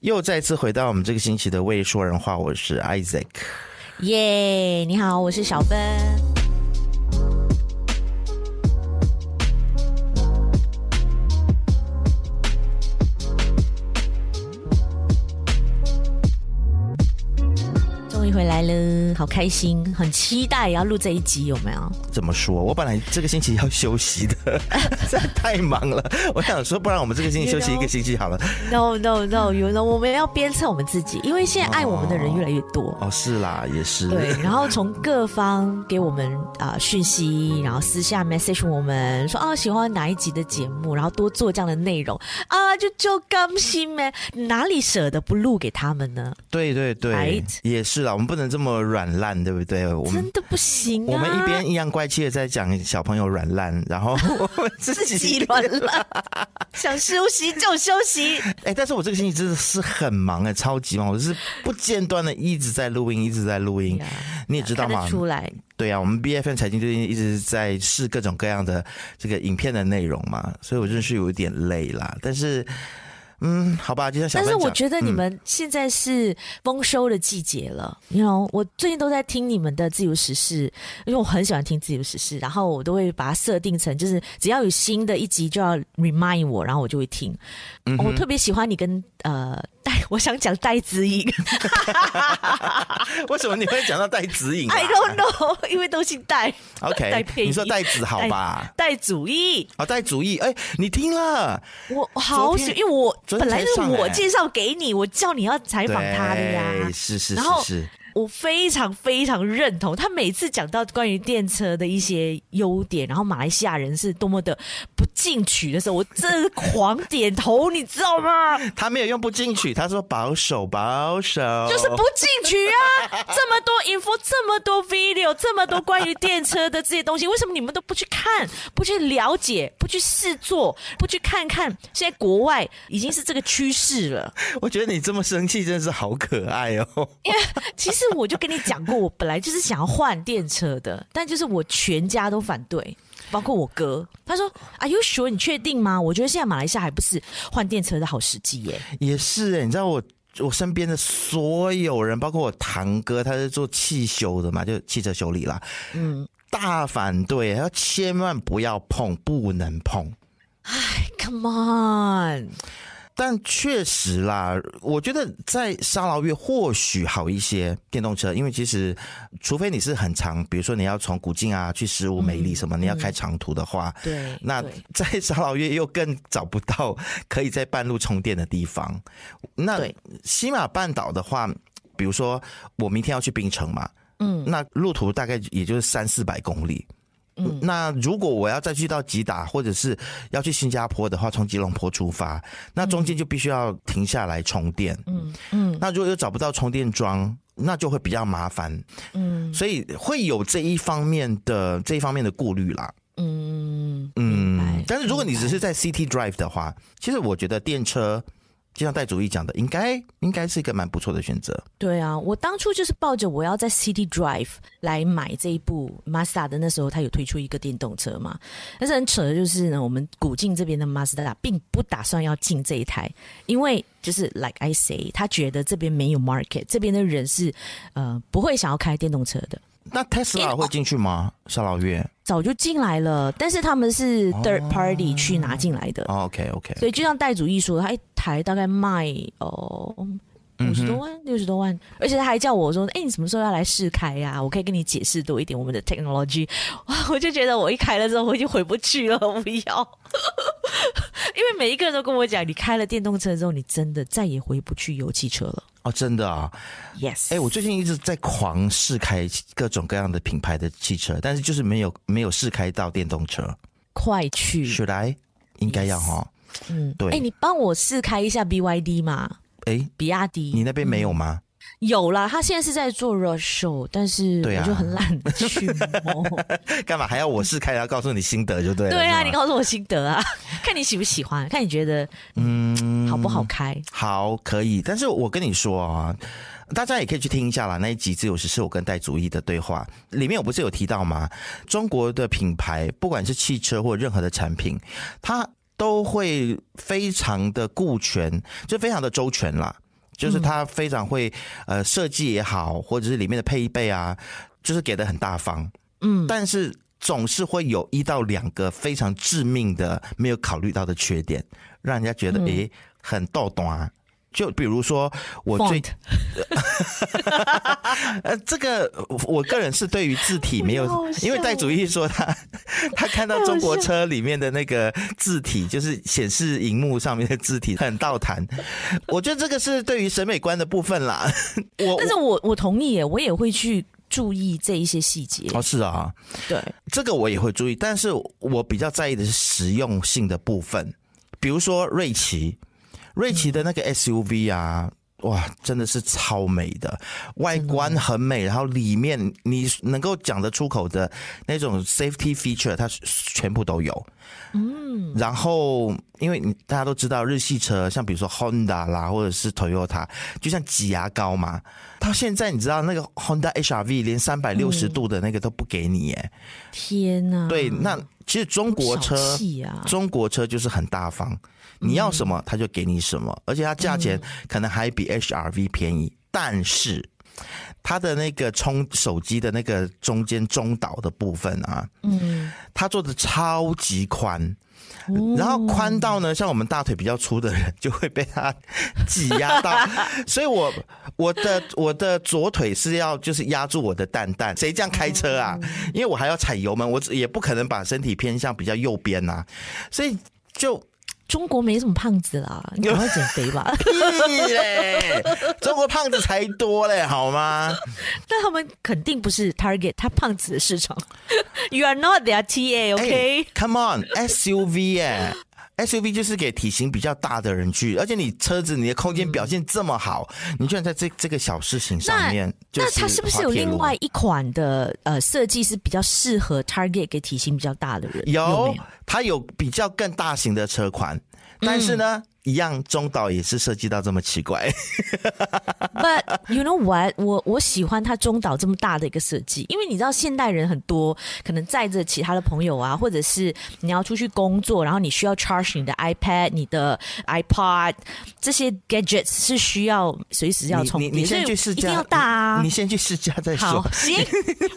又再次回到我们这个星期的未说人话，我是 Isaac，耶，你好，我是小芬。来了，好开心，很期待要录这一集，有没有？怎么说？我本来这个星期要休息的，太忙了。我想说，不然我们这个星期休息一个星期好了。No no no，有，我们要鞭策我们自己，因为现在爱我们的人越来越多。哦，是啦，也是。对，然后从各方给我们啊讯息，然后私下 message 我们说啊，喜欢哪一集的节目，然后多做这样的内容啊，就就甘心呗。哪里舍得不录给他们呢？对对对，也是啦，我们不能。这么软烂，对不对？真的不行。我们一边阴阳怪气的在讲小朋友软烂，然后 我们自己乱了。想休息就休息。哎，但是我这个星期真的是很忙哎，超级忙，我是不间断的一直在录音，一直在录音。你也知道吗？出来。对啊，我们 BFN 财经最近一直在试各种各样的这个影片的内容嘛，所以我真的是有一点累啦，但是。嗯，好吧，就像小。但是我觉得你们现在是丰收的季节了，你好，我最近都在听你们的《自由时事》，因为我很喜欢听《自由时事》，然后我都会把它设定成，就是只要有新的一集就要 remind 我，然后我就会听。我特别喜欢你跟呃。我想讲戴子颖，为什么你会讲到戴子颖？I don't know，因为都姓戴。OK，你说戴子好吧？戴主义啊，戴主义。哎，你听了，我好喜，因为我本来是我介绍给你，我叫你要采访他的呀，是是是是。我非常非常认同他每次讲到关于电车的一些优点，然后马来西亚人是多么的不进取的时候，我真的狂点头，你知道吗？他没有用不进取，他说保守保守，就是不进取啊！这么多 inf，o 这么多 video，这么多关于电车的这些东西，为什么你们都不去看、不去了解、不去试坐、不去看看？现在国外已经是这个趋势了。我觉得你这么生气，真的是好可爱哦。因为其实。我就跟你讲过，我本来就是想要换电车的，但就是我全家都反对，包括我哥，他说：“Are you sure？你确定吗？”我觉得现在马来西亚还不是换电车的好时机耶。也是哎，你知道我我身边的所有人，包括我堂哥，他是做汽修的嘛，就汽车修理啦，嗯，大反对，他说千万不要碰，不能碰。哎，Come on。但确实啦，我觉得在沙劳越或许好一些电动车，因为其实除非你是很长，比如说你要从古晋啊去十五美里什么，你要开长途的话，对，那在沙劳越又更找不到可以在半路充电的地方。那西马半岛的话，比如说我明天要去槟城嘛，嗯，那路途大概也就是三四百公里。嗯，那如果我要再去到吉达，或者是要去新加坡的话，从吉隆坡出发，那中间就必须要停下来充电。嗯嗯，那如果又找不到充电桩，那就会比较麻烦。嗯，所以会有这一方面的这一方面的顾虑啦。嗯嗯，但是如果你只是在 City Drive 的话，其实我觉得电车。就像戴祖义讲的，应该应该是一个蛮不错的选择。对啊，我当初就是抱着我要在 City Drive 来买这一部 m 马自 a 的那时候，他有推出一个电动车嘛。但是很扯的就是呢，我们古晋这边的 m a 马 t a 并不打算要进这一台，因为就是 Like I say，他觉得这边没有 market，这边的人是呃不会想要开电动车的。那 Tesla 会进去吗？夏老月早就进来了，但是他们是 third party 去拿进来的。OK OK，所以就像戴祖义说，他一台大概卖哦五十多万、六十多万，而且他还叫我说：“哎，你什么时候要来试开呀？我可以跟你解释多一点我们的 technology。”哇，我就觉得我一开了之后我已经回不去了，不要。因为每一个人都跟我讲，你开了电动车之后，你真的再也回不去油汽车了。哦，真的啊，yes。哎，我最近一直在狂试开各种各样的品牌的汽车，但是就是没有没有试开到电动车。快去，should I？应该要哈，嗯，对。哎，你帮我试开一下 BYD 嘛？哎，比亚迪，你那边没有吗？有啦，他现在是在做 r u show，但是我就很懒去摸。干嘛还要我试开？后告诉你心得就对了。对啊，你告诉我心得啊，看你喜不喜欢，看你觉得嗯好不好开。好，可以。但是我跟你说啊，大家也可以去听一下啦。那一集自由时是我跟戴祖义的对话里面，我不是有提到吗？中国的品牌，不管是汽车或任何的产品，它都会非常的顾全，就非常的周全啦。就是它非常会，呃，设计也好，或者是里面的配备啊，就是给的很大方，嗯，但是总是会有一到两个非常致命的没有考虑到的缺点，让人家觉得诶很懂端。就比如说我最，呃，这个我个人是对于字体没有，因为戴祖义说他他看到中国车里面的那个字体，就是显示荧幕上面的字体很倒谈，我觉得这个是对于审美观的部分啦。我但是我我同意耶，我也会去注意这一些细节。哦，是啊，对，这个我也会注意，但是我比较在意的是实用性的部分，比如说瑞奇，瑞奇的那个 SUV 啊，哇，真的是超美的，外观很美，然后里面你能够讲得出口的那种 safety feature，它全部都有。嗯，然后因为你大家都知道日系车，像比如说 Honda 啦，或者是 Toyota，就像挤牙膏嘛。到现在你知道那个 Honda HRV 连三百六十度的那个都不给你，耶！天哪！对，那其实中国车，中国车就是很大方。你要什么，他就给你什么，而且它价钱可能还比 HRV 便宜，但是它的那个充手机的那个中间中岛的部分啊，嗯，它做的超级宽，然后宽到呢，像我们大腿比较粗的人 就会被它挤压到，所以我我的我的左腿是要就是压住我的蛋蛋，谁这样开车啊？因为我还要踩油门，我也不可能把身体偏向比较右边呐，所以就。中国没什么胖子啦，你赶快减肥吧！屁嘞，中国胖子才多嘞，好吗？那他们肯定不是 target，他胖子的市场。You are not their TA，OK？Come on，SUV 呃。SUV 就是给体型比较大的人去，而且你车子你的空间表现这么好，你居然在这这个小事情上面就那它是不是有另外一款的呃设计是比较适合 target 给体型比较大的人？有，它有比较更大型的车款，但是呢。一样，中岛也是涉及到这么奇怪。But you know what？我我喜欢他中岛这么大的一个设计，因为你知道现代人很多可能载着其他的朋友啊，或者是你要出去工作，然后你需要 charge 你的 iPad、你的 iPod，这些 gadgets 是需要随时要充。你你先去试驾，要大啊！你先去试驾再说。好，行，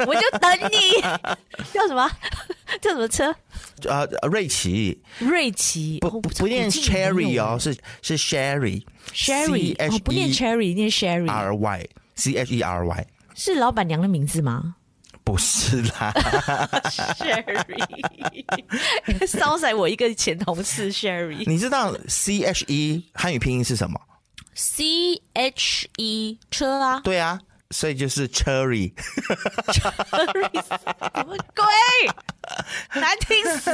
我就等你。叫什么？叫什么车？呃，瑞奇。瑞奇，不不念 Cherry 哦。哦，是是 Sherry，Sherry 哦，不念 Cherry，念 Sherry，R Y C H E R Y 是老板娘的名字吗？不是啦，Sherry 烧死我一个前同事 Sherry。你知道 C H E 汉语拼音是什么？C H E 车啊，对啊，所以就是 c h e r r y c h e r r y 什 o 鬼？难 听死！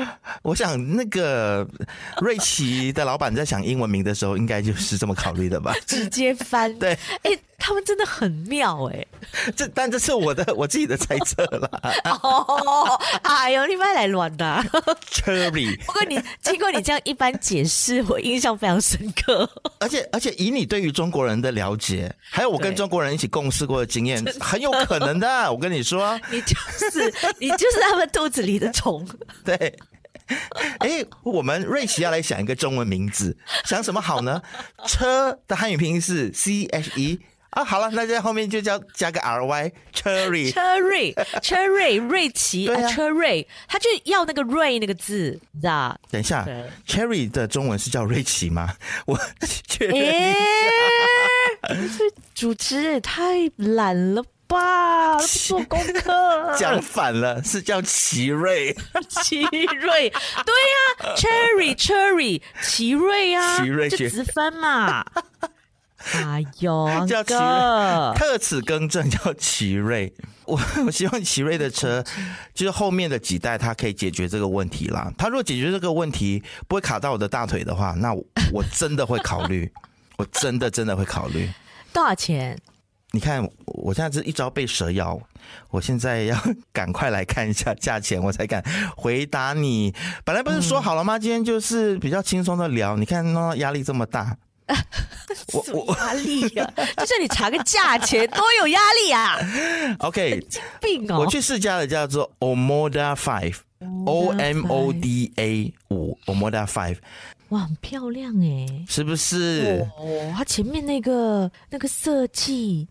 我想那个瑞奇的老板在想英文名的时候，应该就是这么考虑的吧？直接翻对，哎，他们真的很妙哎！这但这是我的我自己的猜测了。哦，哎呦，你们来乱的 c h e r r i e 不过你经过你这样一番解释，我印象非常深刻。而且而且以你对于中国人的了解，还有我跟中国人一起共事过的经验，很有可能的。我跟你说，你就是你就是。他们肚子里的虫，对。哎，我们瑞奇要来想一个中文名字，想什么好呢？车的汉语拼音是 C H E 啊，好了，那在后面就叫加个 R Y，Cherry，Cherry Cherry 瑞奇，，Cherry，他就要那个瑞那个字，知道？等一下，Cherry 的中文是叫瑞奇吗？我确认一下。主持太懒了。爸，不做功课。讲反了，是叫奇瑞。奇瑞，对呀，Cherry Cherry，奇瑞啊，奇瑞就直翻嘛。哎呦，叫奇瑞，特此更正，叫奇瑞。我 我希望奇瑞的车，就是后面的几代，它可以解决这个问题啦。它如果解决这个问题，不会卡到我的大腿的话，那我真的会考虑，我真的真的会考虑。多少钱？你看，我现在是一招被蛇咬，我现在要赶快来看一下价钱，我才敢回答你。本来不是说好了吗？今天就是比较轻松的聊。你看，那压力这么大，我我压力呀，就是你查个价钱，多有压力啊！OK，病哦！我去试驾的叫做 OMODA Five，O M O D A 五，OMODA Five，哇，很漂亮哎，是不是？哦，它前面那个那个设计。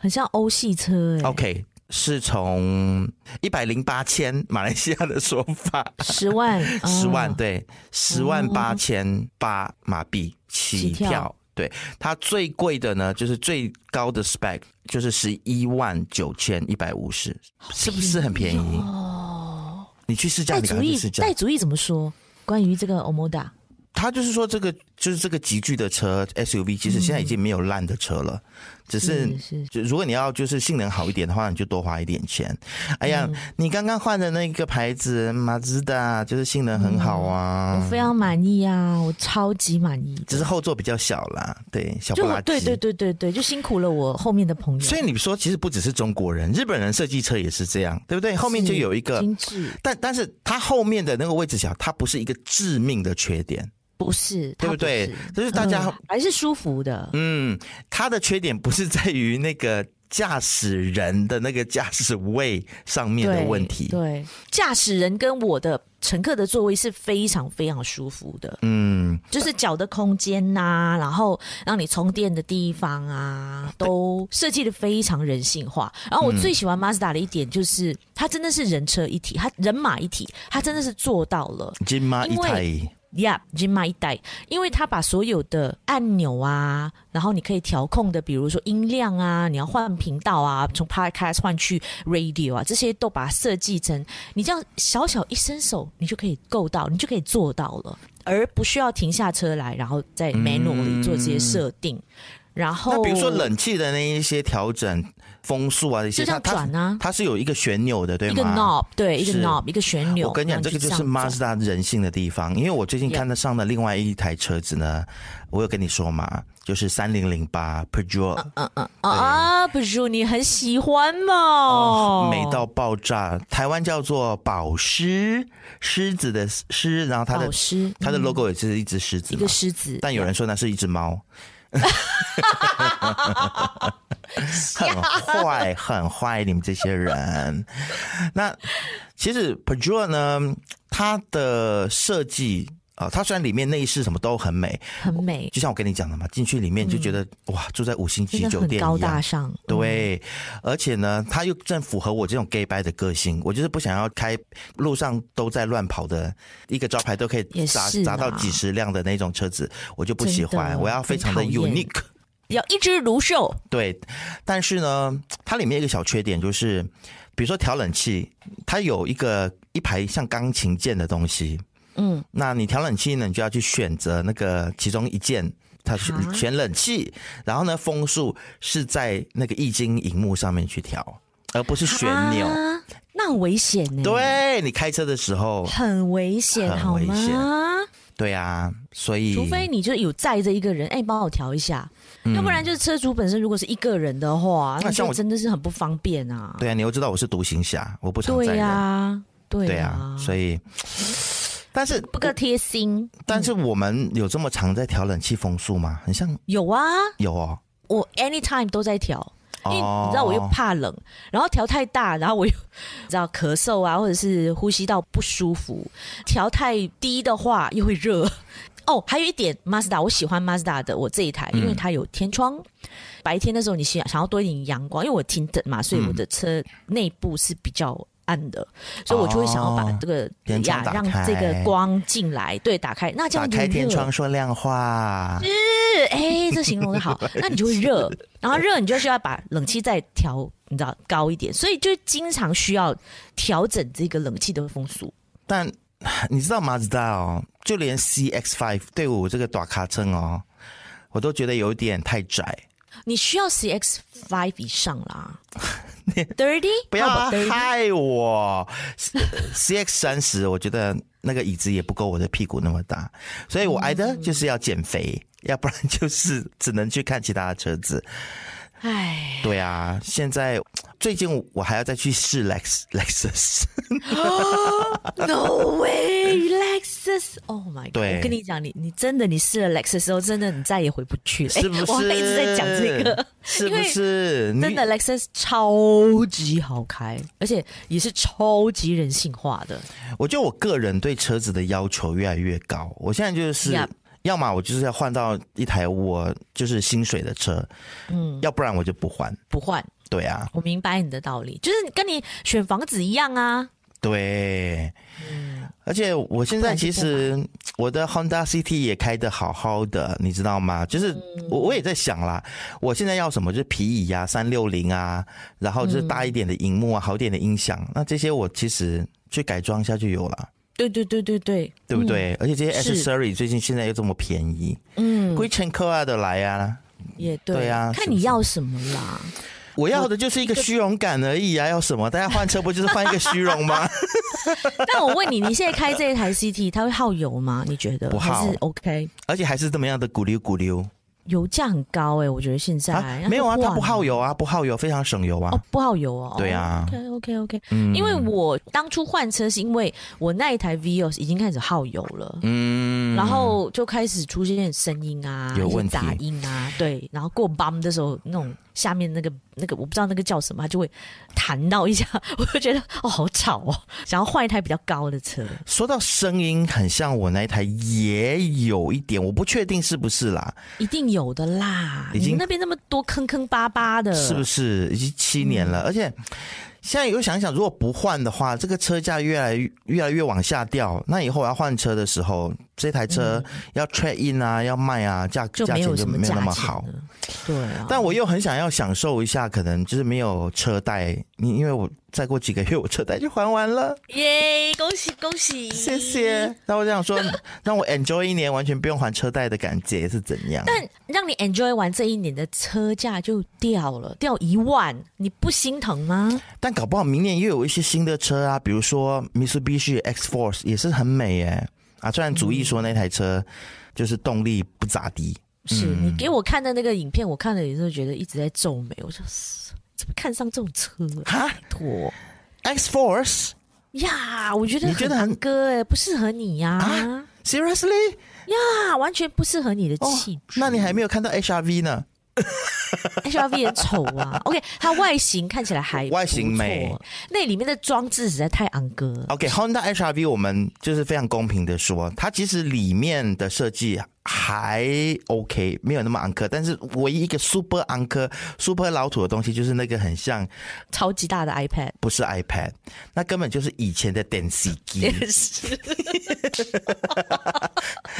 很像欧系车哎，OK，是从一百零八千 马来西亚的说法，十万，十万对，十万八千八马币起跳，对它最贵的呢，就是最高的 spec 就是十一万九千一百五十，是不是很便宜？哦，你去试驾，你赶紧试驾。带主意怎么说？关于这个欧 d a 他就是说，这个就是这个极具的车 SUV，其实现在已经没有烂的车了。只是，如果你要就是性能好一点的话，你就多花一点钱。哎呀，你刚刚换的那个牌子马自达，就是性能很好啊，我非常满意啊，我超级满意。只是后座比较小啦，对，小八级。就对对对对对对，就辛苦了我后面的朋友。所以你说，其实不只是中国人，日本人设计车也是这样，对不对？后面就有一个精致，但但是它后面的那个位置小，它不是一个致命的缺点。不是，对不对？就是大家还是舒服的。嗯，它的缺点不是在于那个驾驶人的那个驾驶位上面的问题。对，驾驶人跟我的乘客的座位是非常非常舒服的。嗯，就是脚的空间呐，然后让你充电的地方啊，都设计的非常人性化。然后我最喜欢 m a 达 d a 的一点就是，它真的是人车一体，它人马一体，它真的是做到了。一体。Yeah，m y 一代，因为他把所有的按钮啊，然后你可以调控的，比如说音量啊，你要换频道啊，从 Podcast 换去 Radio 啊，这些都把它设计成你这样小小一伸手，你就可以够到，你就可以做到了，而不需要停下车来，然后在门笼里做这些设定。然后，那比如说冷气的那一些调整。风速啊，一些它它转啊，它是有一个旋钮的，对吗？一个 knob，对，一个 knob，一个旋钮。我跟你讲，这个就是 Mazda 人性的地方。因为我最近看得上的另外一台车子呢，我有跟你说嘛，就是三零零八 p e r j e r e 嗯嗯啊，Pajero 你很喜欢嘛？美到爆炸，台湾叫做宝狮，狮子的狮，然后它的它的 logo 也是一只狮子，一个狮子，但有人说那是一只猫。哈哈哈！哈，很坏，很坏，你们这些人。那其实 Pajur 呢，它的设计。啊，它虽然里面内饰什么都很美，很美，就像我跟你讲的嘛，进去里面就觉得哇，住在五星级酒店，高大上。对，而且呢，它又正符合我这种 gay b y e 的个性，我就是不想要开路上都在乱跑的，一个招牌都可以砸砸到几十辆的那种车子，我就不喜欢。我要非常的 unique，要一枝独秀。对，但是呢，它里面一个小缺点就是，比如说调冷气，它有一个一排像钢琴键的东西。嗯，那你调冷气呢？你就要去选择那个其中一件，它选冷气，然后呢，风速是在那个液晶荧幕上面去调，而不是旋钮。那很危险呢？对你开车的时候很危险，危吗？对啊，所以除非你就有载着一个人，哎，帮我调一下。要不然就是车主本身如果是一个人的话，那像我真的是很不方便啊。对啊，你又知道我是独行侠，我不常对呀，对对啊，所以。但是不够贴心。但是我们有这么常在调冷气风速吗？很像。有啊。有哦。我 anytime 都在调，因为你知道我又怕冷，然后调太大，然后我又 知道咳嗽啊，或者是呼吸道不舒服。调太低的话又会热。哦，还有一点 Mazda 我喜欢 Mazda 的我这一台，因为它有天窗。白天的时候你想想要多一点阳光，因为我停的嘛，所以我的车内部是比较。暗的，所以我就会想要把这个天窗让这个光进来。对，打开，那这样开天窗说亮话，哎，这形容的好。那你就会热，然后热，你就需要把冷气再调，你知道高一点。所以就经常需要调整这个冷气的风速。但 你知道马自达哦，就连 CX5 对我这个短卡症哦，我都觉得有一点太窄。你需要 CX5 以上啦。d i r t y 不要害我。CX 三十，我觉得那个椅子也不够我的屁股那么大，所以我挨的就是要减肥，要不然就是只能去看其他的车子。哎，对啊，现在最近我还要再去试 Lexus，No way，Lexus，Oh my God！我跟你讲，你你真的你试了 Lexus 之后，真的你再也回不去了，是不是？我一直在讲这个，是不是？真的 Lexus 超级好开，而且也是超级人性化的。我觉得我个人对车子的要求越来越高，我现在就是。要么我就是要换到一台我就是薪水的车，嗯，要不然我就不换，不换，对啊，我明白你的道理，就是跟你选房子一样啊，对，嗯，而且我现在其实我的 Honda City 也开的好好的，你知道吗？就是我也在想啦，我现在要什么就是皮椅呀、三六零啊，然后就是大一点的荧幕啊、好点的音响，那这些我其实去改装一下就有了。对对对对对，对不对？而且这些 accessory 最近现在又这么便宜，嗯，归尘客啊的来啊，也对，对呀，看你要什么啦。我要的就是一个虚荣感而已啊，要什么？大家换车不就是换一个虚荣吗？那 我问你，你现在开这一台 CT，它会耗油吗？你觉得？不好？OK，而且还是这么样的鼓溜鼓溜。油价很高哎，我觉得现在没有啊，它不耗油啊，不耗油，非常省油啊。哦，不耗油哦。对啊。OK OK OK，因为我当初换车是因为我那一台 Vios 已经开始耗油了，嗯，然后就开始出现声音啊，有杂音啊，对，然后过 bump 的时候，那种下面那个那个，我不知道那个叫什么，就会弹到一下，我就觉得哦，好吵哦，想要换一台比较高的车。说到声音，很像我那一台也有一点，我不确定是不是啦，一定有。有的啦，已经那边那么多坑坑巴巴的，是不是？已经七年了，而且现在又想想，如果不换的话，这个车价越来越来越往下掉，那以后我要换车的时候，这台车要 trade in 啊，要卖啊，价价钱就没有那么好。对啊，但我又很想要享受一下，可能就是没有车贷，你因为我再过几个月我车贷就还完了，耶！恭喜恭喜，谢谢。那我想说，让 我 enjoy 一年，完全不用还车贷的感觉是怎样？但让你 enjoy 完这一年，的车价就掉了，掉一万，你不心疼吗？但搞不好明年又有一些新的车啊，比如说 Mitsubishi X-Force 也是很美耶，啊，虽然主义说那台车就是动力不咋地。是你给我看的那个影片，我看了也是觉得一直在皱眉，我说怎么看上这种车？哈，妥托，X-Force，呀，我觉得你觉得很哥哎不适合你呀？Seriously。呀，完全不适合你的气，那你还没有看到 HRV 呢。H R V 也丑啊，OK，它外形看起来还外形美，那里面的装置实在太昂哥。OK，Honda H R V 我们就是非常公平的说，它其实里面的设计还 OK，没有那么昂科，但是唯一一个 super 昂科、super 老土的东西就是那个很像超级大的 iPad，不是 iPad，那根本就是以前的电视机，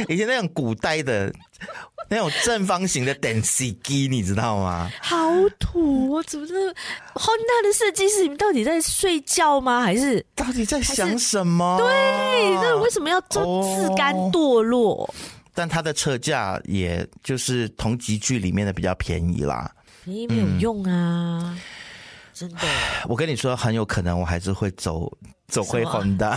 以前那种古代的。那种正方形的等息机，你知道吗？好土！怎么这 h o n d a 的设计师，你们到底在睡觉吗？还是到底在想什么？对，那为什么要自甘堕落？但它的车价，也就是同级剧里面的比较便宜啦。便宜没有用啊！真的，我跟你说，很有可能我还是会走走回 Honda。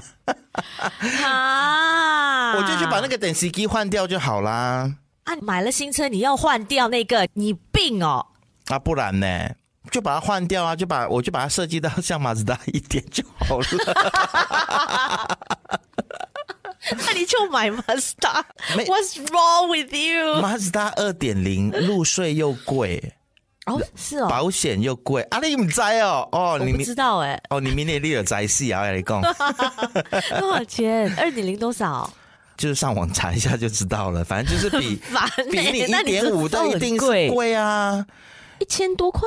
啊！我就去把那个等 C 机换掉就好啦。啊！买了新车，你要换掉那个？你病哦！啊，不然呢？就把它换掉啊！就把我就把它设计到像马自达一点就好了。那你就买马自达。What's wrong with you？马自达二点零，入税又贵哦，是哦，保险又贵。阿你唔知哦，哦，你不知道哎，哦，你明年你有斋誓啊？你讲 多少钱？二点零多少？就是上网查一下就知道了，反正就是比 比你一点五都一定是贵啊，一千多块？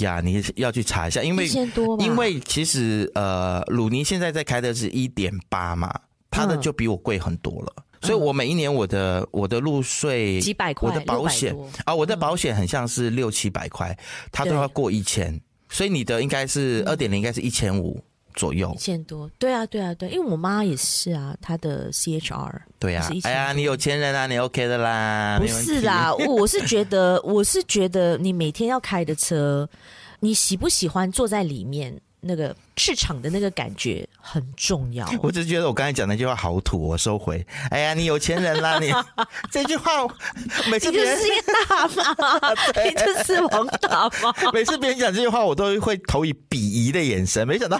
呀，你要去查一下，因为因为其实呃，鲁尼现在在开的是一点八嘛，他的就比我贵很多了，所以我每一年我的我的入税几百块，我的保险啊，我的保险很像是六七百块，他都要过一千，所以你的应该是二点零，应该是一千五。左右，一千多，对啊，对啊，对，因为我妈也是啊，她的 CHR，对啊，哎呀，你有钱人啊，你 OK 的啦，不是啦，我我是觉得，我是觉得你每天要开的车，你喜不喜欢坐在里面？那个市场的那个感觉很重要。我只是觉得我刚才讲那句话好土，我收回。哎呀，你有钱人啦，你 这句话每次别你就是大妈，你就是王大妈。每次别人讲这句话，我都会投以鄙夷的眼神。没想到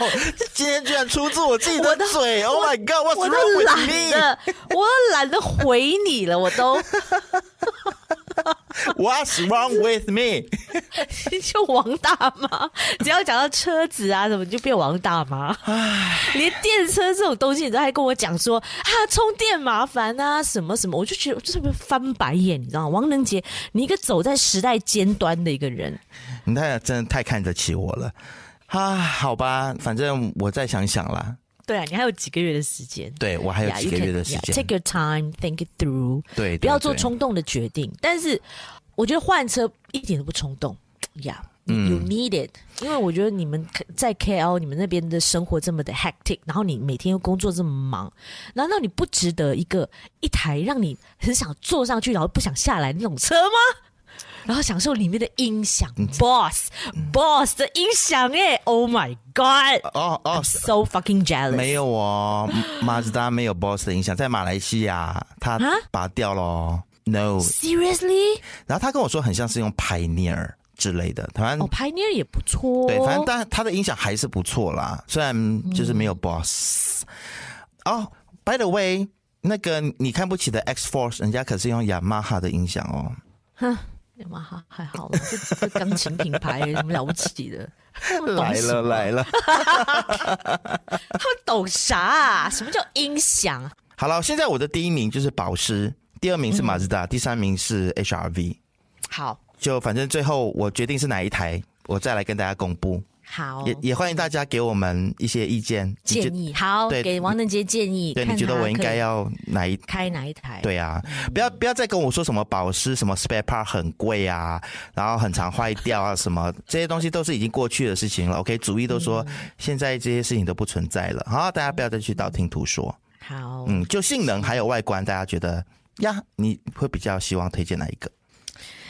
今天居然出自我自己的嘴。Oh my god！我都懒得，我懒得回你了，我都。What's wrong with me？就王大妈，只要讲到车子啊什么，就变王大妈。连电车这种东西，你都还跟我讲说啊，充电麻烦啊，什么什么，我就觉得就是翻白眼，你知道吗？王仁杰，你一个走在时代尖端的一个人，你太真的太看得起我了啊！好吧，反正我再想想啦。对啊，你还有几个月的时间，对我还有个月的时间。Take your time, think i through，t 对，不要做冲动的决定。但是我觉得换车一点都不冲动呀。嗯，You need it，因为我觉得你们在 KL，你们那边的生活这么的 hectic，然后你每天又工作这么忙，难道你不值得一个一台让你很想坐上去然后不想下来那种车吗？然后享受里面的音响，Boss Boss 的音响哎 o h my God！哦哦，So fucking jealous！没有哦，马自达没有 Boss 的音响，在马来西亚他拔掉了，No！Seriously？然后他跟我说，很像是用 Pioneer 之类的，反正 Pioneer 也不错。对，反正但他的音响还是不错啦，虽然就是没有 Boss。哦，By the way，那个你看不起的 X Force，人家可是用雅马哈的音响哦。哼。也蛮好，还好，就钢琴品牌什么了不起的，来 了来了，他们懂啥？什么叫音响？好了，现在我的第一名就是保时，第二名是马自达，第三名是 HRV。好，就反正最后我决定是哪一台，我再来跟大家公布。好，也也欢迎大家给我们一些意见建议。好，给王能杰建议。对，你觉得我应该要哪一开哪一台？对啊，不要不要再跟我说什么保湿，什么 spare part 很贵啊，然后很常坏掉啊 什么，这些东西都是已经过去的事情了。OK，主意都说现在这些事情都不存在了。好，大家不要再去道听途说。好，嗯，就性能还有外观，大家觉得呀，你会比较希望推荐哪一个？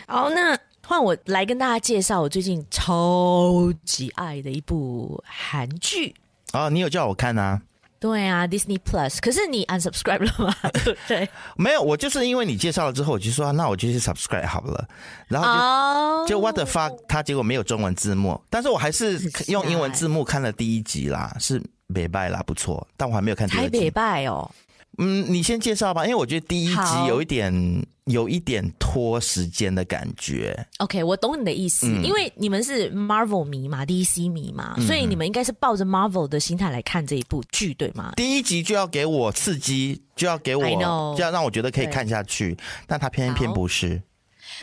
好，那。换我来跟大家介绍我最近超级爱的一部韩剧啊！你有叫我看呐？对啊，Disney Plus。可是你 unsubscribe 了吗？对，没有。我就是因为你介绍了之后，我就说那我就去 subscribe 好了。然后就就 what the fuck，它结果没有中文字幕，但是我还是用英文字幕看了第一集啦，是《北拜》啦，不错。但我还没有看第二集。还北拜哦。嗯，你先介绍吧，因为我觉得第一集有一点，有一点拖时间的感觉。OK，我懂你的意思，因为你们是 Marvel 迷嘛，DC 迷嘛，所以你们应该是抱着 Marvel 的心态来看这一部剧，对吗？第一集就要给我刺激，就要给我，就要让我觉得可以看下去，但他偏偏不是。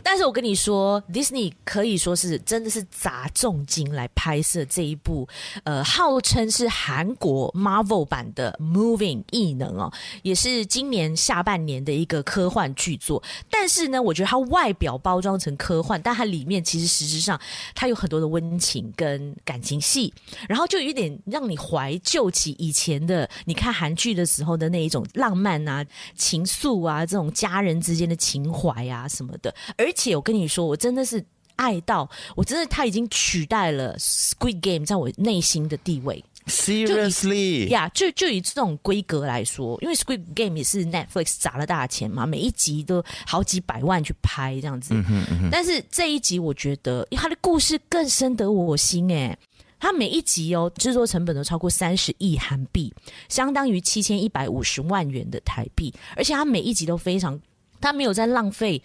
但是我跟你说，Disney 可以说是真的是砸重金来拍摄这一部，呃，号称是韩国 Marvel 版的《Moving》异能哦，也是今年下半年的一个科幻巨作。但是呢，我觉得它外表包装成科幻，但它里面其实实质上它有很多的温情跟感情戏，然后就有点让你怀旧起以前的你看韩剧的时候的那一种浪漫啊、情愫啊、这种家人之间的情怀啊什么的。而且我跟你说，我真的是爱到，我真的他已经取代了《Squid Game》在我内心的地位。Seriously，呀，就就以这种规格来说，因为《Squid Game》也是 Netflix 砸了大钱嘛，每一集都好几百万去拍这样子。嗯嗯但是这一集我觉得他的故事更深得我心哎，他每一集哦制作成本都超过三十亿韩币，相当于七千一百五十万元的台币，而且他每一集都非常，他没有在浪费。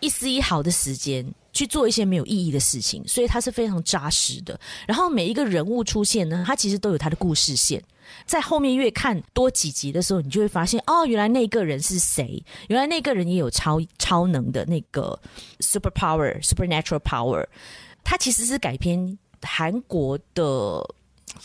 一丝一毫的时间去做一些没有意义的事情，所以它是非常扎实的。然后每一个人物出现呢，他其实都有他的故事线。在后面越看多几集的时候，你就会发现哦，原来那个人是谁？原来那个人也有超超能的那个 super power，supernatural power。他其实是改编韩国的，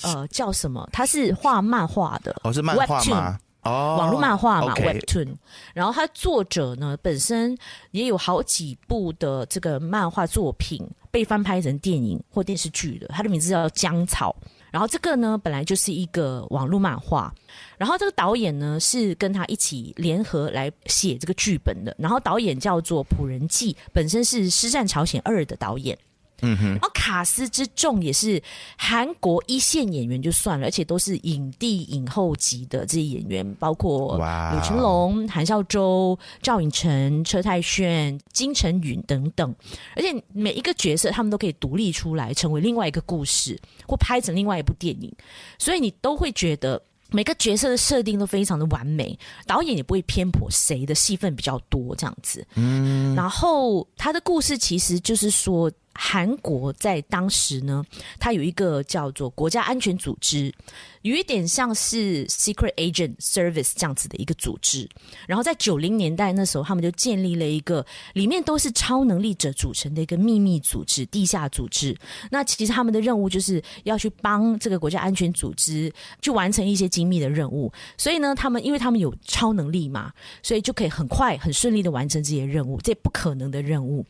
呃，叫什么？他是画漫画的，哦，是漫画吗？网络漫画嘛，Webtoon，然后他作者呢本身也有好几部的这个漫画作品被翻拍成电影或电视剧的，他的名字叫江草。然后这个呢本来就是一个网络漫画，然后这个导演呢是跟他一起联合来写这个剧本的，然后导演叫做朴仁济，本身是《失战朝鲜二》的导演。嗯哼，而《卡斯之重》也是韩国一线演员就算了，而且都是影帝影后级的这些演员，包括哇，柳成龙、韩孝周、赵寅成、车太铉、金晨允等等。而且每一个角色他们都可以独立出来成为另外一个故事，或拍成另外一部电影，所以你都会觉得每个角色的设定都非常的完美，导演也不会偏颇谁的戏份比较多这样子。嗯，然后他的故事其实就是说。韩国在当时呢，它有一个叫做国家安全组织，有一点像是 Secret Agent Service 这样子的一个组织。然后在九零年代那时候，他们就建立了一个里面都是超能力者组成的一个秘密组织、地下组织。那其实他们的任务就是要去帮这个国家安全组织去完成一些精密的任务。所以呢，他们因为他们有超能力嘛，所以就可以很快、很顺利的完成这些任务，这不可能的任务。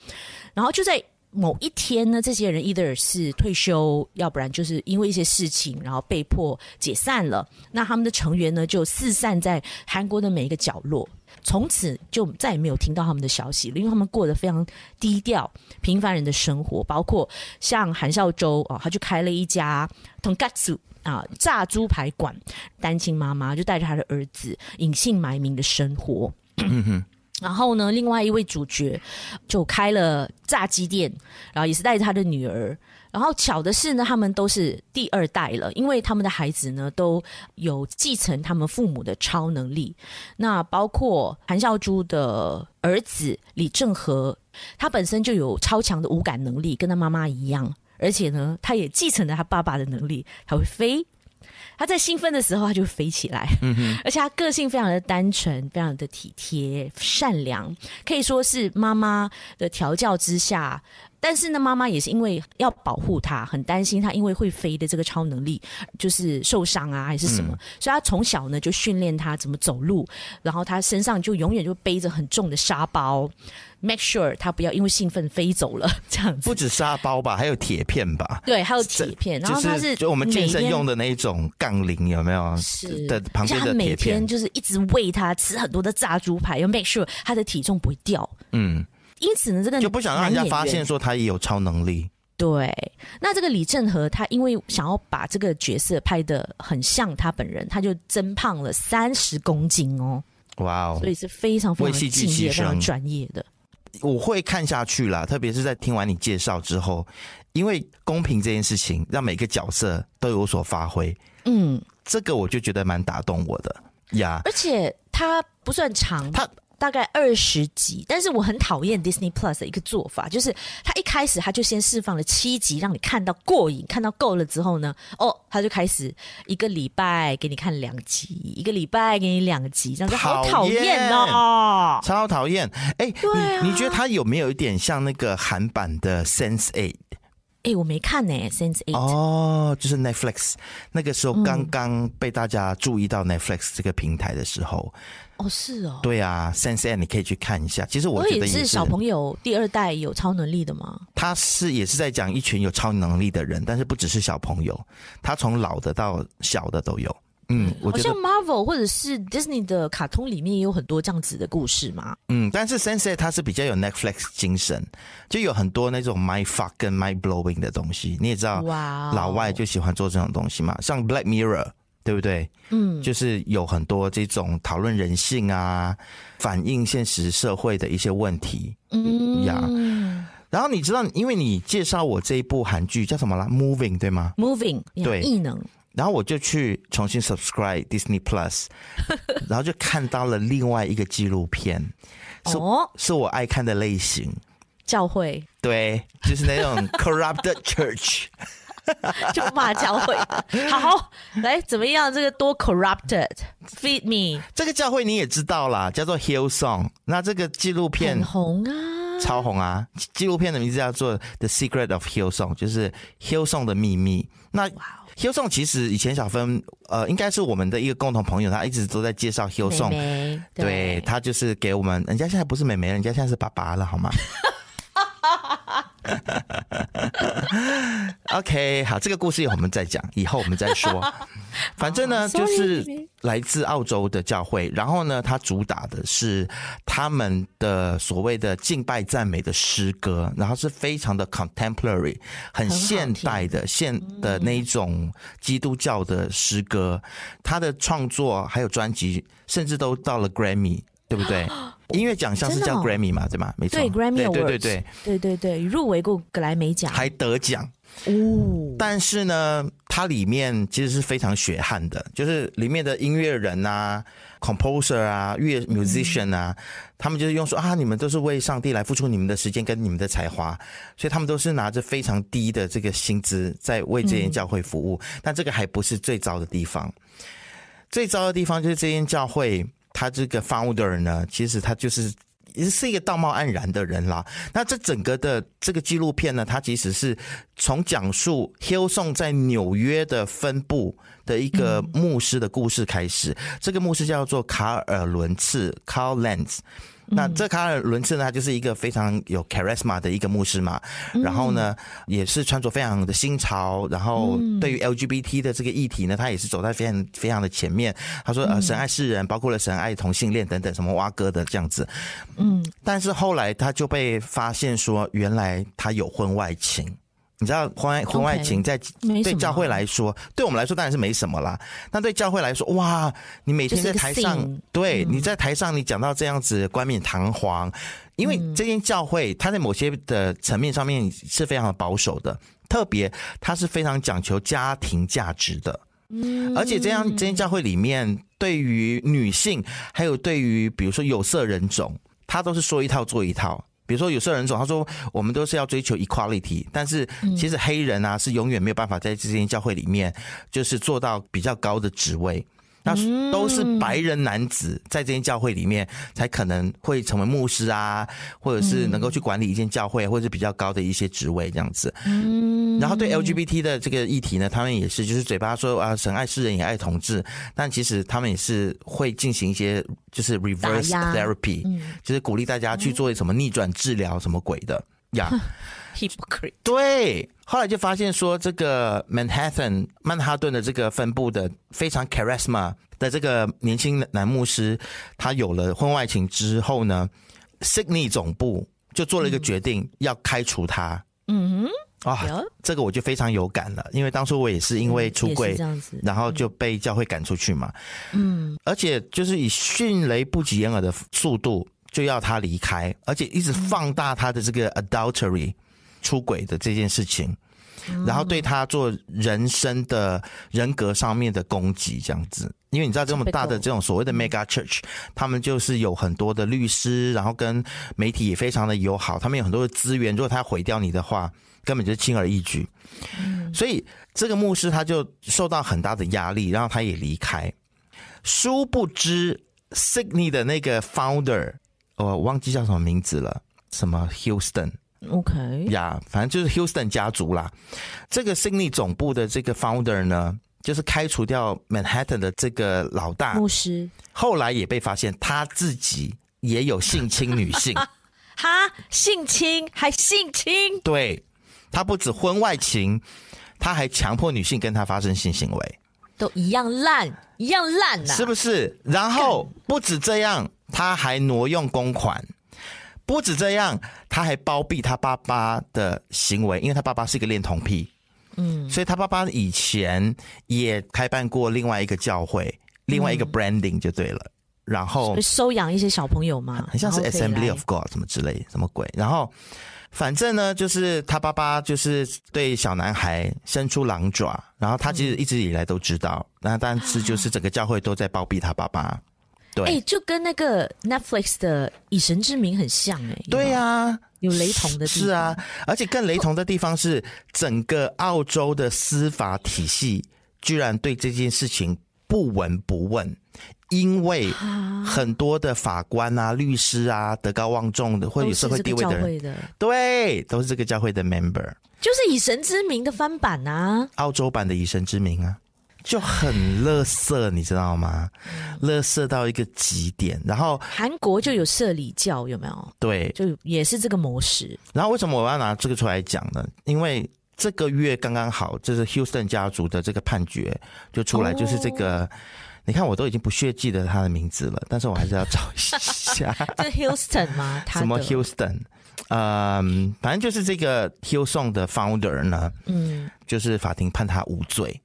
然后就在。某一天呢，这些人 either 是退休，要不然就是因为一些事情，然后被迫解散了。那他们的成员呢，就四散在韩国的每一个角落，从此就再也没有听到他们的消息了。因为他们过得非常低调，平凡人的生活。包括像韩孝周哦，他就开了一家同 gatsu 啊炸猪排馆，单亲妈妈就带着他的儿子隐姓埋名的生活。然后呢，另外一位主角就开了炸鸡店，然后也是带着他的女儿。然后巧的是呢，他们都是第二代了，因为他们的孩子呢都有继承他们父母的超能力。那包括韩孝珠的儿子李正和，他本身就有超强的五感能力，跟他妈妈一样。而且呢，他也继承了他爸爸的能力，他会飞。他在兴奋的时候，他就飞起来，而且他个性非常的单纯，非常的体贴、善良，可以说是妈妈的调教之下。但是呢，妈妈也是因为要保护他，很担心他，因为会飞的这个超能力，就是受伤啊，还是什么，所以他从小呢就训练他怎么走路，然后他身上就永远就背着很重的沙包，make sure 他不要因为兴奋飞走了这样子。不止沙包吧，还有铁片吧？对，还有铁片。然后他是就我们健身用的那一种杠铃，有没有？是的，旁边的铁片就是一直喂他吃很多的炸猪排，要 make sure 他的体重不会掉。嗯。因此呢，这个就不想让人家发现说他也有超能力。对，那这个李正和他因为想要把这个角色拍的很像他本人，他就增胖了三十公斤哦。哇哦！所以是非常非常敬业、非常专业的。我会看下去啦，特别是在听完你介绍之后，因为公平这件事情让每个角色都有所发挥。嗯，这个我就觉得蛮打动我的呀。而且它不算长。大概二十集，但是我很讨厌 Disney Plus 的一个做法，就是他一开始他就先释放了七集，让你看到过瘾，看到够了之后呢，哦，他就开始一个礼拜给你看两集，一个礼拜给你两集，这样子好讨厌哦，超讨厌！哎，你你觉得他有没有一点像那个韩版的 Sense Eight？哎，我没看呢，Sense Eight。哦，就是 Netflix 那个时候刚刚被大家注意到 Netflix 这个平台的时候。哦，是哦，对啊，Sensei 你可以去看一下。其实我觉得也是小朋友第二代有超能力的嘛。他是也是在讲一群有超能力的人，但是不只是小朋友，他从老的到小的都有。嗯，我觉得像 Marvel 或者是 Disney 的卡通里面也有很多这样子的故事嘛。嗯，但是 Sensei 他是比较有 Netflix 精神，就有很多那种 m y f u c k 跟 m y b l o w i n g 的东西。你也知道，哇，老外就喜欢做这种东西嘛，像 Black Mirror。对不对？嗯，就是有很多这种讨论人性啊，反映现实社会的一些问题，嗯呀。然后你知道，因为你介绍我这一部韩剧叫什么啦 m o v i n g 对吗？Moving，对，异能。然后我就去重新 subscribe Disney Plus，然后就看到了另外一个纪录片，是是我爱看的类型，教会，对，就是那种 corrupted church。就骂教会，好来怎么样？这个多 corrupted feed me 这个教会你也知道啦，叫做 Hill Song。那这个纪录片很红啊，超红啊！纪录片的名字叫做 The Secret of Hill Song，就是 Hill Song 的秘密。那 Hill Song 其实以前小芬，呃，应该是我们的一个共同朋友，他一直都在介绍 Hill Song。对，他就是给我们，人家现在不是妹妹，人家现在是爸爸了，好吗？o k 好，这个故事以后我们再讲，以后我们再说。反正呢，就是来自澳洲的教会，然后呢，他主打的是他们的所谓的敬拜赞美的诗歌，然后是非常的 contemporary，很现代的现的那种基督教的诗歌。他的创作还有专辑，甚至都到了 Grammy，对不对？音乐奖项是叫 Grammy 嘛？对吗？没错，Grammy 对对对对对对对，入围过格莱美奖，还得奖哦。但是呢，它里面其实是非常血汗的，就是里面的音乐人啊，composer 啊，乐 musician 啊，他们就是用说啊，你们都是为上帝来付出你们的时间跟你们的才华，所以他们都是拿着非常低的这个薪资在为这间教会服务。但这个还不是最糟的地方，最糟的地方就是这间教会。他这个 founder 呢，其实他就是是一个道貌岸然的人啦。那这整个的这个纪录片呢，它其实是从讲述 hillson 在纽约的分部的一个牧师的故事开始。这个牧师叫做卡尔伦茨，Carl Lentz。那这卡尔伦茨呢，他就是一个非常有 charisma 的一个牧师嘛，然后呢，也是穿着非常的新潮，然后对于 LGBT 的这个议题呢，他也是走在非常非常的前面。他说，呃，神爱世人，包括了神爱同性恋等等，什么挖哥的这样子。嗯，但是后来他就被发现说，原来他有婚外情。你知道婚婚外情在对教会来说，对我们来说当然是没什么啦。那对教会来说，哇，你每天在台上，对你在台上，你讲到这样子冠冕堂皇，因为这间教会它在某些的层面上面是非常的保守的，特别它是非常讲求家庭价值的。嗯，而且这样这间教会里面，对于女性，还有对于比如说有色人种，它都是说一套做一套。比如说，有些人总他说，我们都是要追求 equality，但是其实黑人啊，是永远没有办法在这间教会里面，就是做到比较高的职位。那都是白人男子在这间教会里面才可能会成为牧师啊，或者是能够去管理一间教会，或者是比较高的一些职位这样子。嗯，然后对 LGBT 的这个议题呢，他们也是就是嘴巴说啊，神爱世人也爱同志，但其实他们也是会进行一些就是 reverse therapy，就是鼓励大家去做什么逆转治疗什么鬼的呀。对，后来就发现说，这个 Manhattan 曼哈顿的这个分部的非常 charisma 的这个年轻男牧师，他有了婚外情之后呢，s e y 总部就做了一个决定，要开除他。嗯哼，啊，这个我就非常有感了，因为当初我也是因为出轨，然后就被教会赶出去嘛。嗯，而且就是以迅雷不及掩耳的速度就要他离开，而且一直放大他的这个 adultery。出轨的这件事情，然后对他做人生的人格上面的攻击，这样子，因为你知道这么大的这种所谓的 mega church，他们就是有很多的律师，然后跟媒体也非常的友好，他们有很多的资源，如果他毁掉你的话，根本就是轻而易举。所以这个牧师他就受到很大的压力，然后他也离开。殊不知，signy 的那个 founder，我忘记叫什么名字了，什么 Houston。OK 呀，反正就是 Houston 家族啦。这个 Signy 总部的这个 founder 呢，就是开除掉 Manhattan 的这个老大牧师，后来也被发现他自己也有性侵女性。哈，性侵还性侵？对，他不止婚外情，他还强迫女性跟他发生性行为，都一样烂，一样烂呐，是不是？然后不止这样，他还挪用公款。不止这样，他还包庇他爸爸的行为，因为他爸爸是一个恋童癖。嗯，所以他爸爸以前也开办过另外一个教会，另外一个 branding 就对了。然后收养一些小朋友嘛，很像是 Assembly of God 什么之类什么鬼。然后反正呢，就是他爸爸就是对小男孩伸出狼爪，然后他其实一直以来都知道，那但是就是整个教会都在包庇他爸爸。哎，就跟那个 Netflix 的《以神之名》很像哎。对啊，有雷同的地。是啊，而且更雷同的地方是，整个澳洲的司法体系居然对这件事情不闻不问，因为很多的法官啊、律师啊、德高望重的、或有社会地位的，对，都是这个教会的 member。就是《以神之名》的翻版啊，澳洲版的《以神之名》啊。就很乐色，你知道吗？乐色到一个极点。然后韩国就有社里教，有没有？对，就也是这个模式。然后为什么我要拿这个出来讲呢？因为这个月刚刚好，就是 Houston 家族的这个判决就出来，就是这个。你看，我都已经不屑记得他的名字了，但是我还是要找一下。是 Houston 吗？什么 Houston？嗯，反正就是这个 h i l s t o n 的 founder 呢，嗯，就是法庭判他无罪。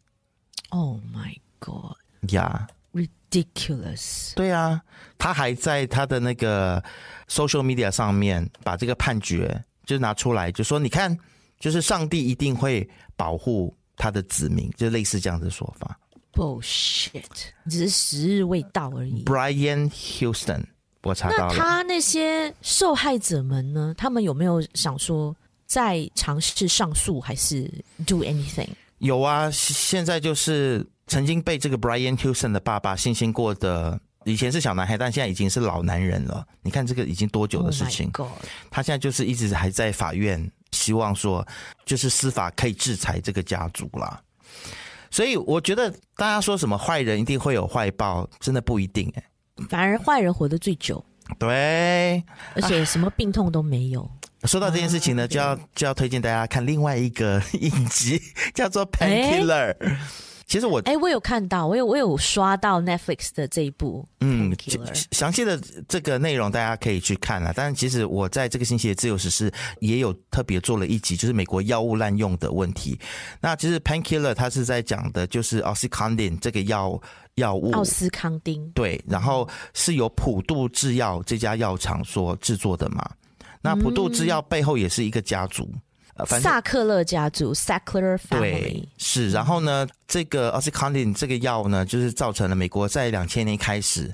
Oh my god！Yeah，ridiculous。对啊，他还在他的那个 social media 上面把这个判决就拿出来，就说你看，就是上帝一定会保护他的子民，就类似这样的说法。b u l l shit！只是时日未到而已。Brian Houston，我查到了。那他那些受害者们呢？他们有没有想说再尝试上诉，还是 do anything？有啊，现在就是曾经被这个 Brian Tufson 的爸爸信心过的，以前是小男孩，但现在已经是老男人了。你看这个已经多久的事情？他现在就是一直还在法院，希望说，就是司法可以制裁这个家族啦。所以我觉得大家说什么坏人一定会有坏报，真的不一定哎。反而坏人活得最久。对，而且什么病痛都没有。说到这件事情呢，就要就要推荐大家看另外一个 影集，叫做《Painkiller》。其实我哎，我有看到，我有我有刷到 Netflix 的这一部。嗯，详细的这个内容大家可以去看啊。但是其实我在这个星期的自由时是也有特别做了一集，就是美国药物滥用的问题。那其实《Painkiller》它是在讲的就是奥司康丁这个药药物，奥斯康丁对，然后是由普渡制药这家药厂所制作的嘛。那普渡制药背后也是一个家族，萨克勒家族 （Sackler family） 对，是。然后呢，这个阿斯康林这个药呢，就是造成了美国在两千年开始，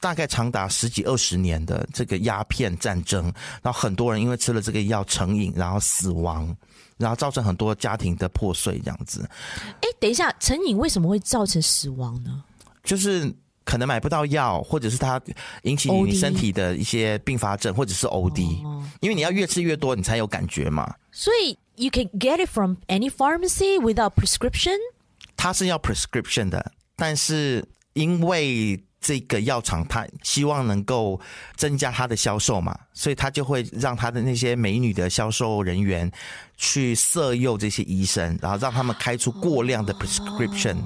大概长达十几二十年的这个鸦片战争。然后很多人因为吃了这个药成瘾，然后死亡，然后造成很多家庭的破碎这样子。哎，等一下，成瘾为什么会造成死亡呢？就是。可能买不到药，或者是它引起你身体的一些并发症，或者是 OD，因为你要越吃越多，你才有感觉嘛。所以 you can get it from any pharmacy without prescription。它是要 prescription 的，但是因为这个药厂它希望能够增加它的销售嘛，所以他就会让他的那些美女的销售人员去色诱这些医生，然后让他们开出过量的 prescription。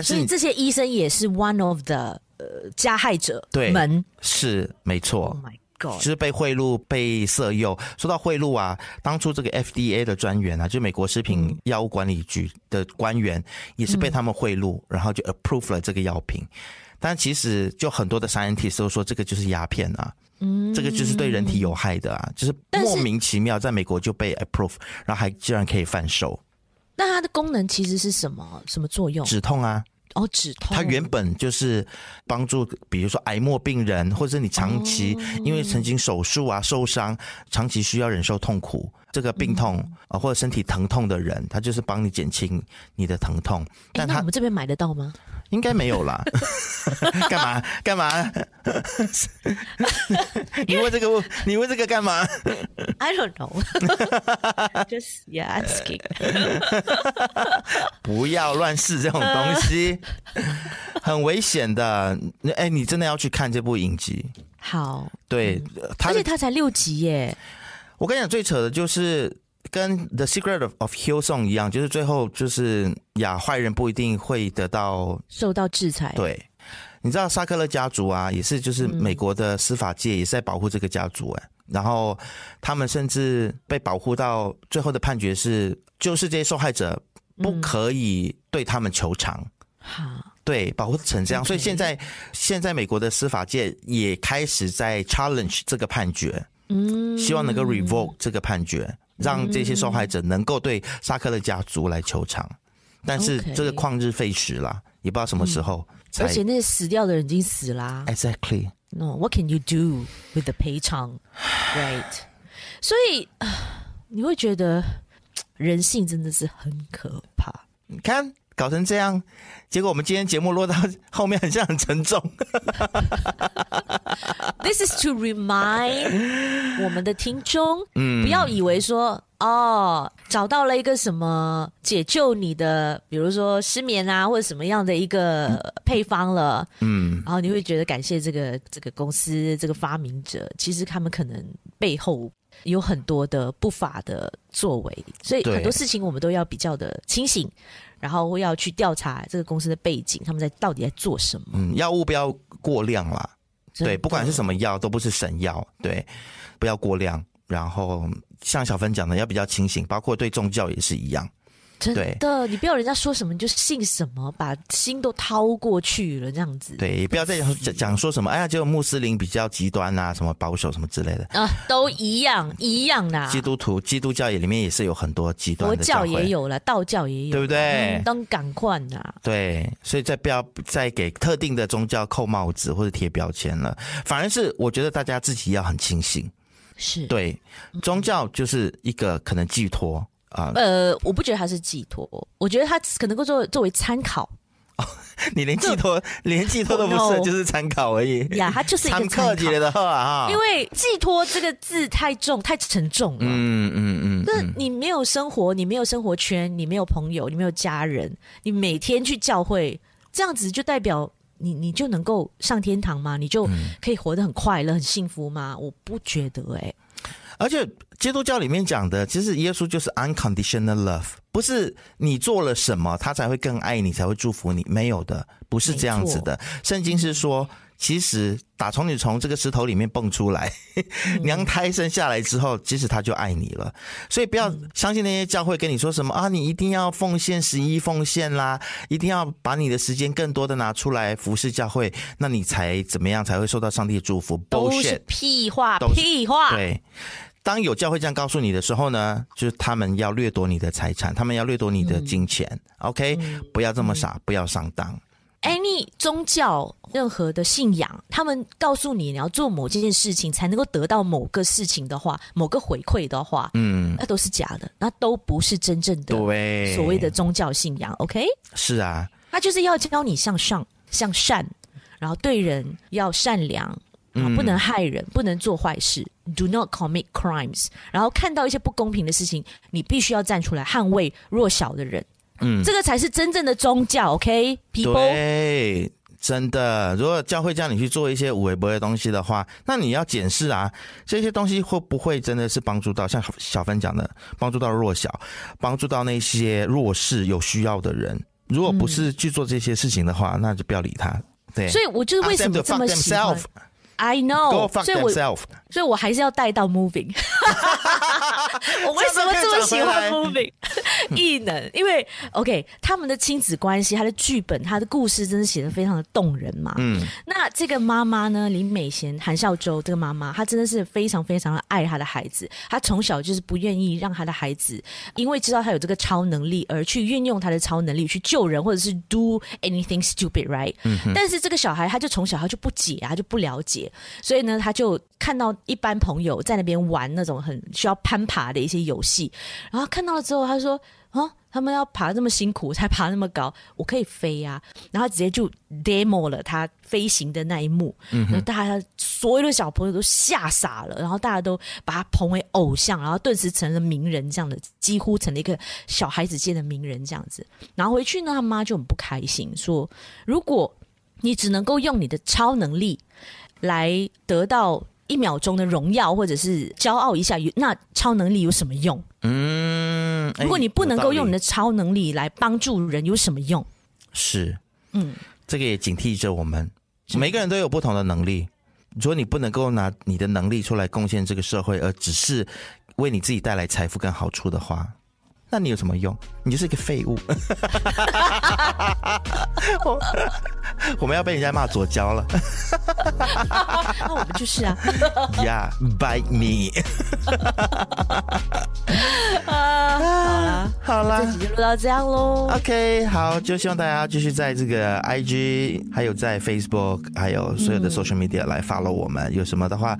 所以这些医生也是 one of the 呃加害者对门是没错，就是被贿赂、被色诱。说到贿赂啊，当初这个 FDA 的专员啊，就美国食品药物管理局的官员，也是被他们贿赂，然后就 a p p r o v e 了这个药品。但其实就很多的 s c i i e n t scientists 都说这个就是鸦片啊，嗯，这个就是对人体有害的啊，就是莫名其妙，在美国就被 a p p r o v e 然后还居然可以贩售。那它的功能其实是什么？什么作用？止痛啊！哦，止痛。它原本就是帮助，比如说癌末病人，或者是你长期因为曾经手术啊、受伤，长期需要忍受痛苦。这个病痛啊，或者身体疼痛的人，他就是帮你减轻你的疼痛。但他我们这边买得到吗？应该没有啦。干 嘛干嘛？你问这个？你问这个干嘛？I don't know. Just yeah, ask. 不要乱试这种东西，很危险的。哎，你真的要去看这部影集？好。对，而且它才六集耶。我跟你讲，最扯的就是跟《The Secret of of Hill Song》一样，就是最后就是呀，坏人不一定会得到受到制裁。对，你知道沙克勒家族啊，也是就是美国的司法界也是在保护这个家族哎，然后他们甚至被保护到最后的判决是，就是这些受害者不可以对他们求偿。好，对，保护成这样，所以现在现在美国的司法界也开始在 challenge 这个判决。嗯，希望能够 revoke 这个判决，让这些受害者能够对沙克的家族来求偿，但是这个旷日费时啦，也不知道什么时候。而且那些死掉的人已经死啦，exactly。No，what can you do with the 赔偿？Right，所以你会觉得人性真的是很可怕。你看。搞成这样，结果我们今天节目落到后面，好像很沉重。This is to remind 我们的听众，不要以为说哦，找到了一个什么解救你的，比如说失眠啊，或者什么样的一个配方了。嗯，然后你会觉得感谢这个这个公司，这个发明者。其实他们可能背后有很多的不法的作为，所以很多事情我们都要比较的清醒。然后会要去调查这个公司的背景，他们在到底在做什么。嗯，药物不要过量啦，对，不管是什么药都不是神药，对，不要过量。然后像小芬讲的，要比较清醒，包括对宗教也是一样。真的，你不要人家说什么就信什么，把心都掏过去了这样子。对，不要再讲讲说什么，哎呀，就穆斯林比较极端啊，什么保守什么之类的啊，都一样 一样的。基督徒、基督教也里面也是有很多极端的教，也有了，道教也有对不对？当赶快呐。对，所以再不要再给特定的宗教扣帽子或者贴标签了，反而是我觉得大家自己要很清醒。是对，宗教就是一个可能寄托。啊，呃，我不觉得他是寄托，我觉得他可能够作作为参考。你连寄托连寄托都不是，就是参考而已。呀，他就是一个参考。因为寄托这个字太重，太沉重了。嗯嗯嗯。那你没有生活，你没有生活圈，你没有朋友，你没有家人，你每天去教会，这样子就代表你你就能够上天堂吗？你就可以活得很快乐、很幸福吗？我不觉得，哎。而且基督教里面讲的，其实耶稣就是 unconditional love，不是你做了什么他才会更爱你，才会祝福你，没有的，不是这样子的。圣经是说，其实打从你从这个石头里面蹦出来，娘胎生下来之后，其实他就爱你了。所以不要相信那些教会跟你说什么啊，你一定要奉献十一奉献啦，一定要把你的时间更多的拿出来服侍教会，那你才怎么样才会受到上帝的祝福？都是屁话，屁话，对。当有教会这样告诉你的时候呢，就是他们要掠夺你的财产，他们要掠夺你的金钱。OK，不要这么傻，不要上当。any 宗教任何的信仰，他们告诉你你要做某件事情才能够得到某个事情的话，某个回馈的话，嗯，那都是假的，那都不是真正的对所谓的宗教信仰。OK，是啊，他就是要教你向上向善，然后对人要善良，不能害人，不能做坏事。Do not commit crimes。然后看到一些不公平的事情，你必须要站出来捍卫弱小的人。嗯，这个才是真正的宗教。OK，对，真的。如果教会叫你去做一些违背的东西的话，那你要检视啊，这些东西会不会真的是帮助到像小芬讲的，帮助到弱小，帮助到那些弱势有需要的人？如果不是去做这些事情的话，那就不要理他。对，所以我就是为什么这么喜欢。I know，所以我所以我还是要带到 moving。我为什么这么喜欢《Moving 》异能？因为 OK，他们的亲子关系、他的剧本、他的故事，真的写的非常的动人嘛。嗯，那这个妈妈呢，林美贤、韩孝周这个妈妈，她真的是非常非常的爱她的孩子。她从小就是不愿意让她的孩子，因为知道他有这个超能力，而去运用他的超能力去救人，或者是 do anything stupid right。嗯，但是这个小孩，他就从小他就不解啊，就不了解，所以呢，他就看到一般朋友在那边玩那种很需要。攀爬的一些游戏，然后看到了之后，他说：“啊，他们要爬这么辛苦才爬那么高，我可以飞呀！”然后直接就 demo 了他飞行的那一幕，嗯、然后大家所有的小朋友都吓傻了，然后大家都把他捧为偶像，然后顿时成了名人，这样的几乎成了一个小孩子界的名人这样子。然后回去呢，他妈就很不开心，说：“如果你只能够用你的超能力来得到。”一秒钟的荣耀，或者是骄傲一下，那超能力有什么用？嗯，如果你不能够用你的超能力来帮助人，有什么用？是，嗯，这个也警惕着我们。每个人都有不同的能力，如果你不能够拿你的能力出来贡献这个社会，而只是为你自己带来财富跟好处的话。那你有什么用？你就是一个废物。我们要被人家骂左交了。那我们就是啊。Yeah, bite me。好啦，好了，就录到这样喽。OK，好，就希望大家继续在这个 IG，还有在 Facebook，还有所有的 social media 来 follow 我们。有什么的话。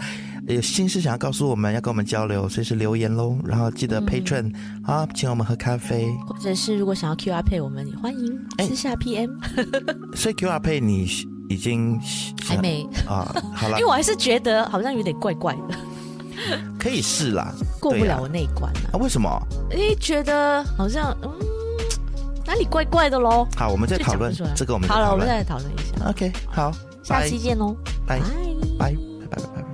有心事想要告诉我们要跟我们交流，随时留言喽。然后记得 p a t r o n 啊，请我们喝咖啡，或者是如果想要 QR Pay，我们也欢迎私下 PM。所以 QR Pay 你已经还没啊？好了，因为我还是觉得好像有点怪怪的，可以试啦，过不了我那一关啊？为什么？哎，觉得好像嗯哪里怪怪的喽？好，我们再讨论，这个我们好了，我们再来讨论一下。OK，好，下期见喽，拜拜拜拜拜拜。